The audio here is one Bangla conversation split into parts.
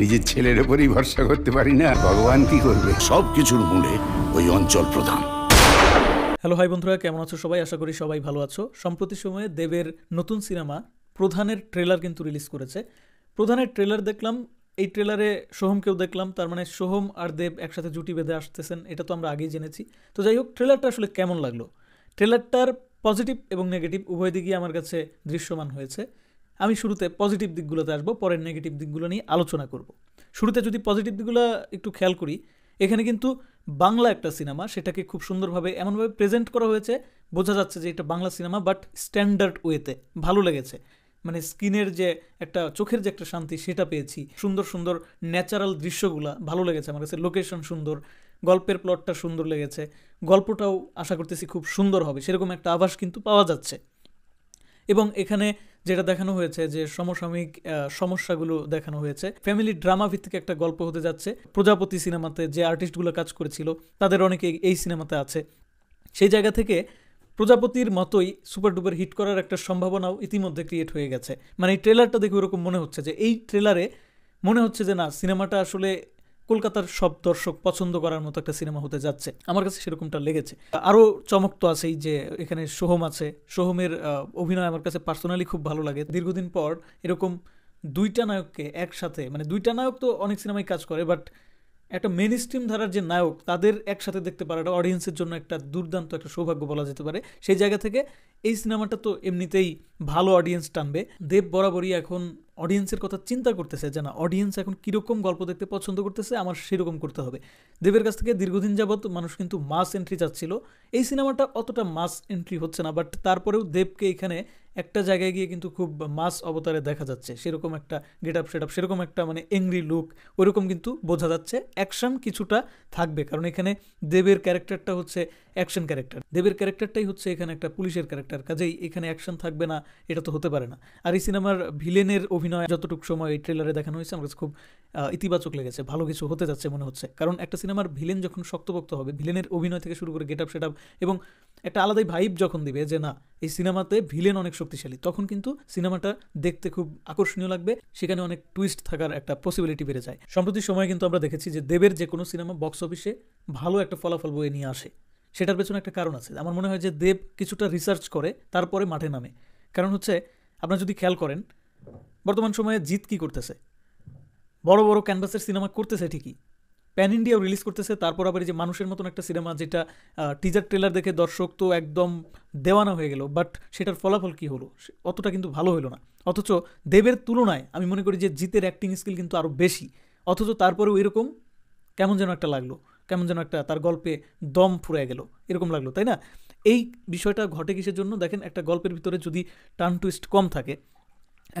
নিজের ছেলের ওপরেই ভরসা করতে পারি না ভগবান কি করবে সব কিছুর মূলে ওই অঞ্চল প্রধান হ্যালো হাই বন্ধুরা কেমন আছো সবাই আশা করি সবাই ভালো আছো সম্প্রতি সময়ে দেবের নতুন সিনেমা প্রধানের ট্রেলার কিন্তু রিলিজ করেছে প্রধানের ট্রেলার দেখলাম এই ট্রেলারে সোহমকেও দেখলাম তার মানে সোহম আর দেব একসাথে জুটি বেঁধে আসতেছেন এটা তো আমরা আগেই জেনেছি তো যাই হোক ট্রেলারটা আসলে কেমন লাগলো ট্রেলারটার পজিটিভ এবং নেগেটিভ উভয় দিকই আমার কাছে দৃশ্যমান হয়েছে আমি শুরুতে পজিটিভ দিকগুলোতে আসবো পরে নেগেটিভ দিকগুলো নিয়ে আলোচনা করব শুরুতে যদি পজিটিভ দিকগুলো একটু খেয়াল করি এখানে কিন্তু বাংলা একটা সিনেমা সেটাকে খুব সুন্দরভাবে এমনভাবে প্রেজেন্ট করা হয়েছে বোঝা যাচ্ছে যে এটা বাংলা সিনেমা বাট স্ট্যান্ডার্ড ওয়েতে ভালো লেগেছে মানে স্কিনের যে একটা চোখের যে একটা শান্তি সেটা পেয়েছি সুন্দর সুন্দর ন্যাচারাল দৃশ্যগুলা ভালো লেগেছে আমার কাছে লোকেশন সুন্দর গল্পের প্লটটা সুন্দর লেগেছে গল্পটাও আশা করতেছি খুব সুন্দর হবে সেরকম একটা আভাস কিন্তু পাওয়া যাচ্ছে এবং এখানে যেটা দেখানো হয়েছে যে সমসাময়িক সমস্যাগুলো দেখানো হয়েছে ফ্যামিলি ড্রামা ভিত্তিক একটা গল্প হতে যাচ্ছে প্রজাপতি সিনেমাতে যে আর্টিস্টগুলো কাজ করেছিল তাদের অনেকে এই সিনেমাতে আছে সেই জায়গা থেকে প্রজাপতির মতোই সুপার ডুপার হিট করার একটা সম্ভাবনাও ইতিমধ্যে ক্রিয়েট হয়ে গেছে মানে এই ট্রেলারটা দেখে ওরকম মনে হচ্ছে যে এই ট্রেলারে মনে হচ্ছে যে না সিনেমাটা আসলে কলকাতার সব দর্শক পছন্দ করার মতো একটা সিনেমা হতে যাচ্ছে আমার কাছে সেরকমটা লেগেছে আরও চমক তো আছেই যে এখানে সোহম আছে সোহমের অভিনয় আমার কাছে পার্সোনালি খুব ভালো লাগে দীর্ঘদিন পর এরকম দুইটা নায়ককে একসাথে মানে দুইটা নায়ক তো অনেক সিনেমায় কাজ করে বাট একটা মেন স্ট্রিম ধারার যে নায়ক তাদের একসাথে দেখতে পারাটা অডিয়েন্সের জন্য একটা দুর্দান্ত একটা সৌভাগ্য বলা যেতে পারে সেই জায়গা থেকে এই সিনেমাটা তো এমনিতেই ভালো অডিয়েন্স টানবে দেব বরাবরই এখন অডিয়েন্সের কথা চিন্তা করতেছে যে না অডিয়েন্স এখন কীরকম গল্প দেখতে পছন্দ করতেছে আমার সেরকম করতে হবে দেবের কাছ থেকে দীর্ঘদিন যাবৎ মানুষ কিন্তু মাস এন্ট্রি চাচ্ছিল এই সিনেমাটা অতটা মাস এন্ট্রি হচ্ছে না বাট তারপরেও দেবকে এখানে একটা জায়গায় গিয়ে কিন্তু খুব মাস অবতারে দেখা যাচ্ছে সেরকম একটা গেট আপ সেট আপ সেরকম একটা মানে এংরি লুক ওইরকম কিন্তু বোঝা যাচ্ছে অ্যাকশন কিছুটা থাকবে কারণ এখানে দেবের ক্যারেক্টারটা হচ্ছে অ্যাকশন ক্যারেক্টার দেবের ক্যারেক্টারটাই হচ্ছে এখানে একটা পুলিশের ক্যারেক্টার কাজেই এখানে অ্যাকশন থাকবে না এটা তো হতে পারে না আর এই সিনেমার ভিলেনের অভিনয় যতটুকু সময় এই ট্রেলারে দেখানো হয়েছে আমার কাছে খুব ইতিবাচক লেগেছে ভালো কিছু হতে যাচ্ছে মনে হচ্ছে কারণ একটা সিনেমার ভিলেন যখন শক্তপক্ত হবে ভিলেনের অভিনয় থেকে শুরু করে গেট আপ সেট আপ এবং একটা আলাদাই ভাইব যখন দিবে যে না এই সিনেমাতে ভিলেন অনেক শক্তিশালী তখন কিন্তু সিনেমাটা দেখতে খুব আকর্ষণীয় লাগবে সেখানে অনেক টুইস্ট থাকার একটা পসিবিলিটি বেড়ে যায় সম্প্রতি সময় কিন্তু আমরা দেখেছি যে দেবের যে কোনো সিনেমা বক্স অফিসে ভালো একটা ফলাফল বয়ে নিয়ে আসে সেটার পেছনে একটা কারণ আছে আমার মনে হয় যে দেব কিছুটা রিসার্চ করে তারপরে মাঠে নামে কারণ হচ্ছে আপনার যদি খেয়াল করেন বর্তমান সময়ে জিত কি করতেছে বড় বড় ক্যানভাসের সিনেমা করতেছে ঠিকই প্যান ইন্ডিয়াও রিলিজ করতেছে তারপর আবার যে মানুষের মতন একটা সিনেমা যেটা টিজার ট্রেলার দেখে দর্শক তো একদম দেওয়ানা হয়ে গেল বাট সেটার ফলাফল কি হলো অতটা কিন্তু ভালো হলো না অথচ দেবের তুলনায় আমি মনে করি যে জিতের অ্যাক্টিং স্কিল কিন্তু আরও বেশি অথচ তারপরেও এরকম কেমন যেন একটা লাগলো কেমন যেন একটা তার গল্পে দম ফুরে গেল এরকম লাগলো তাই না এই বিষয়টা ঘটে কিসের জন্য দেখেন একটা গল্পের ভিতরে যদি টার্ন টুইস্ট কম থাকে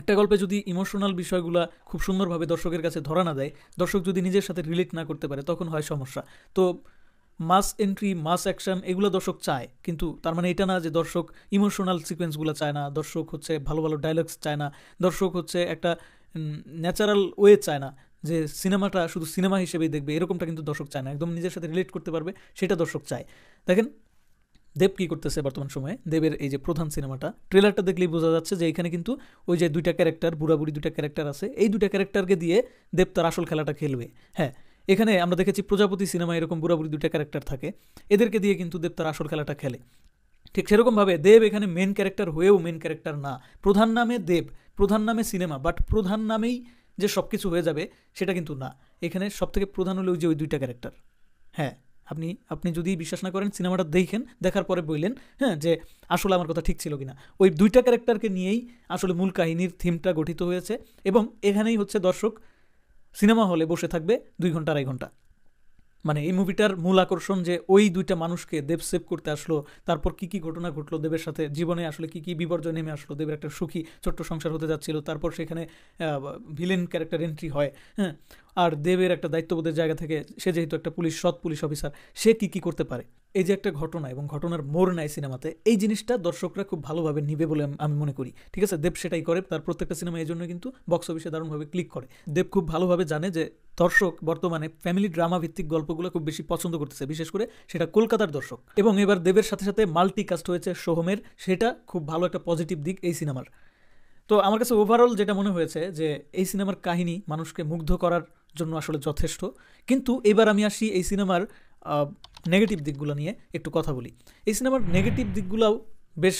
একটা গল্পে যদি ইমোশনাল বিষয়গুলো খুব সুন্দরভাবে দর্শকের কাছে ধরা না দেয় দর্শক যদি নিজের সাথে রিলেট না করতে পারে তখন হয় সমস্যা তো মাস এন্ট্রি মাস অ্যাকশন এগুলো দর্শক চায় কিন্তু তার মানে এটা না যে দর্শক ইমোশনাল সিকোয়েন্সগুলো চায় না দর্শক হচ্ছে ভালো ভালো ডায়লগস চায় না দর্শক হচ্ছে একটা ন্যাচারাল ওয়ে চায় না যে সিনেমাটা শুধু সিনেমা হিসেবেই দেখবে এরকমটা কিন্তু দর্শক চায় না একদম নিজের সাথে রিলেট করতে পারবে সেটা দর্শক চায় দেখেন দেব কী করতেছে বর্তমান সময়ে দেবের এই যে প্রধান সিনেমাটা ট্রেলারটা দেখলেই বোঝা যাচ্ছে যে এখানে কিন্তু ওই যে দুইটা ক্যারেক্টার বুড়াবুড়ি দুইটা ক্যারেক্টার আছে এই দুইটা ক্যারেক্টারকে দিয়ে দেব তার আসল খেলাটা খেলবে হ্যাঁ এখানে আমরা দেখেছি প্রজাপতি সিনেমা এরকম বুড়াবুড়ি দুইটা ক্যারেক্টার থাকে এদেরকে দিয়ে কিন্তু দেব তার আসল খেলাটা খেলে ঠিক সেরকমভাবে দেব এখানে মেন ক্যারেক্টার হয়েও মেন ক্যারেক্টার না প্রধান নামে দেব প্রধান নামে সিনেমা বাট প্রধান নামেই যে সব কিছু হয়ে যাবে সেটা কিন্তু না এখানে সবথেকে প্রধান হলো যে ওই দুইটা ক্যারেক্টার হ্যাঁ আপনি আপনি যদি বিশ্বাস না করেন সিনেমাটা দেখেন দেখার পরে বললেন হ্যাঁ যে আসলে আমার কথা ঠিক ছিল কিনা ওই দুইটা ক্যারেক্টারকে নিয়েই আসলে মূল কাহিনীর থিমটা গঠিত হয়েছে এবং এখানেই হচ্ছে দর্শক সিনেমা হলে বসে থাকবে দুই ঘন্টা আড়াই ঘন্টা মানে এই মুভিটার মূল আকর্ষণ যে ওই দুইটা মানুষকে দেব সেভ করতে আসলো তারপর কি কি ঘটনা ঘটলো দেবের সাথে জীবনে আসলে কি কি বিপর্যয় নেমে আসলো দেবের একটা সুখী ছোট্ট সংসার হতে যাচ্ছিল তারপর সেখানে ভিলেন ক্যারেক্টার এন্ট্রি হয় হ্যাঁ আর দেবের একটা দায়িত্ববোধের জায়গা থেকে সে যেহেতু একটা পুলিশ সৎ পুলিশ অফিসার সে কি কি করতে পারে এই যে একটা ঘটনা এবং ঘটনার মোড় নেয় সিনেমাতে এই জিনিসটা দর্শকরা খুব ভালোভাবে নিবে বলে আমি মনে করি ঠিক আছে দেব সেটাই করে তার প্রত্যেকটা সিনেমা এই জন্য কিন্তু বক্স অফিসে দারুণভাবে ক্লিক করে দেব খুব ভালোভাবে জানে যে দর্শক বর্তমানে ফ্যামিলি ড্রামা ভিত্তিক গল্পগুলো খুব বেশি পছন্দ করতেছে বিশেষ করে সেটা কলকাতার দর্শক এবং এবার দেবের সাথে সাথে মাল্টিকাস্ট হয়েছে সোহমের সেটা খুব ভালো একটা পজিটিভ দিক এই সিনেমার তো আমার কাছে ওভারঅল যেটা মনে হয়েছে যে এই সিনেমার কাহিনী মানুষকে মুগ্ধ করার জন্য আসলে যথেষ্ট কিন্তু এবার আমি আসি এই সিনেমার নেগেটিভ দিকগুলো নিয়ে একটু কথা বলি এই সিনেমার নেগেটিভ দিকগুলোও বেশ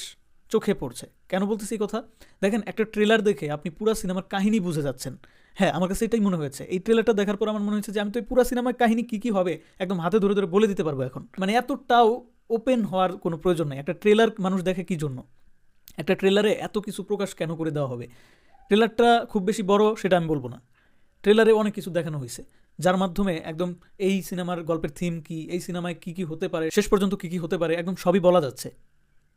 চোখে পড়ছে কেন বলতেছি এই কথা দেখেন একটা ট্রেলার দেখে আপনি পুরো সিনেমার কাহিনী বুঝে যাচ্ছেন হ্যাঁ আমার কাছে এটাই মনে হয়েছে এই ট্রেলারটা দেখার পর আমার মনে হয়েছে যে আমি তো পুরো সিনেমার কাহিনী কী কী হবে একদম হাতে ধরে ধরে বলে দিতে পারবো এখন মানে এতটাও ওপেন হওয়ার কোনো প্রয়োজন নেই একটা ট্রেলার মানুষ দেখে কী জন্য একটা ট্রেলারে এত কিছু প্রকাশ কেন করে দেওয়া হবে ট্রেলারটা খুব বেশি বড় সেটা আমি বলবো না ট্রেলারে অনেক কিছু দেখানো হয়েছে যার মাধ্যমে একদম এই সিনেমার গল্পের থিম কি এই সিনেমায় কি কি হতে পারে শেষ পর্যন্ত কি কি হতে পারে একদম সবই বলা যাচ্ছে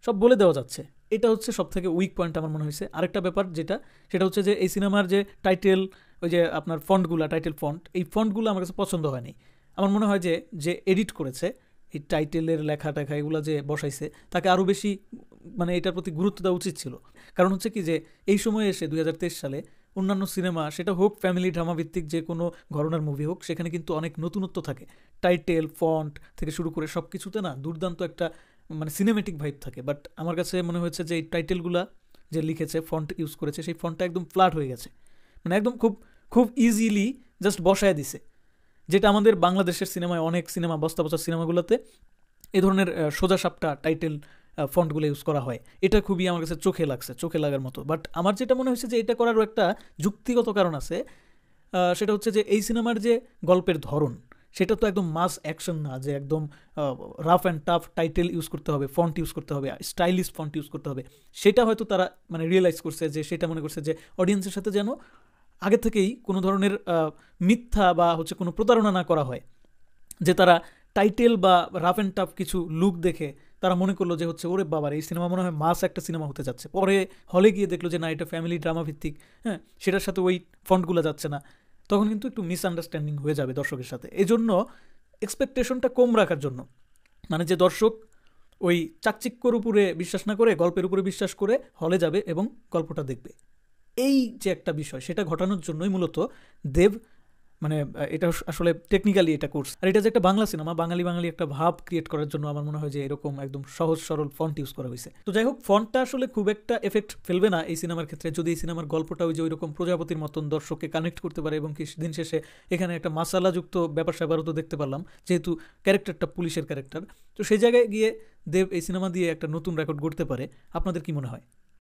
সব বলে দেওয়া যাচ্ছে এটা হচ্ছে সব থেকে উইক পয়েন্ট আমার মনে হয়েছে আরেকটা ব্যাপার যেটা সেটা হচ্ছে যে এই সিনেমার যে টাইটেল ওই যে আপনার ফন্টগুলো টাইটেল ফন্ট এই ফন্টগুলো আমার কাছে পছন্দ হয়নি আমার মনে হয় যে যে এডিট করেছে এই টাইটেলের লেখা টেখা এগুলো যে বসাইছে তাকে আরও বেশি মানে এটার প্রতি গুরুত্ব দেওয়া উচিত ছিল কারণ হচ্ছে কি যে এই সময়ে এসে দুই সালে অন্যান্য সিনেমা সেটা হোক ফ্যামিলি ড্রামা ভিত্তিক যে কোনো ঘরনার মুভি হোক সেখানে কিন্তু অনেক নতুনত্ব থাকে টাইটেল ফন্ট থেকে শুরু করে সব কিছুতে না দুর্দান্ত একটা মানে সিনেমেটিক ভাইব থাকে বাট আমার কাছে মনে হয়েছে যে এই টাইটেলগুলা যে লিখেছে ফন্ট ইউজ করেছে সেই ফন্টটা একদম ফ্ল্যাট হয়ে গেছে মানে একদম খুব খুব ইজিলি জাস্ট বসায় দিছে যেটা আমাদের বাংলাদেশের সিনেমায় অনেক সিনেমা বস্তা বস্তা সিনেমাগুলোতে এ ধরনের সোজাসাপটা টাইটেল ফন্টগুলো ইউজ করা হয় এটা খুবই আমার কাছে চোখে লাগছে চোখে লাগার মতো বাট আমার যেটা মনে হয়েছে যে এটা করারও একটা যুক্তিগত কারণ আছে সেটা হচ্ছে যে এই সিনেমার যে গল্পের ধরন সেটা তো একদম মাস অ্যাকশন না যে একদম rough and tough title use করতে হবে ফন্ট ইউজ করতে হবে স্টাইলিশ ফন্ট ইউজ করতে হবে সেটা হয়তো তারা মানে রিয়েলাইজ করছে যে সেটা মনে করছে যে অডিয়েন্সের সাথে যেন আগে থেকেই কোনো ধরনের মিথ্যা বা হচ্ছে কোনো প্রতারণা না করা হয় যে তারা টাইটেল বা রাফ অ্যান্ড টাফ কিছু লুক দেখে তারা মনে করলো যে হচ্ছে ওরে বাবার এই সিনেমা মনে হয় মাস একটা সিনেমা হতে যাচ্ছে পরে হলে গিয়ে দেখলো যে না এটা ফ্যামিলি ড্রামা ভিত্তিক হ্যাঁ সেটার সাথে ওই ফন্টগুলো যাচ্ছে না তখন কিন্তু একটু মিসআন্ডারস্ট্যান্ডিং হয়ে যাবে দর্শকের সাথে এই জন্য এক্সপেকটেশনটা কম রাখার জন্য মানে যে দর্শক ওই চাকচিক্যর উপরে বিশ্বাস না করে গল্পের উপরে বিশ্বাস করে হলে যাবে এবং গল্পটা দেখবে এই যে একটা বিষয় সেটা ঘটানোর জন্যই মূলত দেব মানে এটা আসলে টেকনিক্যালি এটা কোর্স আর এটা যে একটা বাংলা সিনেমা বাঙালি বাঙালি একটা ভাব ক্রিয়েট করার জন্য আমার মনে হয় যে এরকম একদম সহজ সরল ফন্ট ইউজ করা হয়েছে তো যাই হোক ফন্টটা আসলে খুব একটা এফেক্ট ফেলবে না এই সিনেমার ক্ষেত্রে যদি এই সিনেমার গল্পটা ওই যে ওইরকম প্রজাপতির মতন দর্শককে কানেক্ট করতে পারে এবং কি দিন শেষে এখানে একটা মাসালাযুক্ত ব্যাপার স্যাপারও তো দেখতে পারলাম যেহেতু ক্যারেক্টারটা পুলিশের ক্যারেক্টার তো সেই জায়গায় গিয়ে দেব এই সিনেমা দিয়ে একটা নতুন রেকর্ড গড়তে পারে আপনাদের কি মনে হয়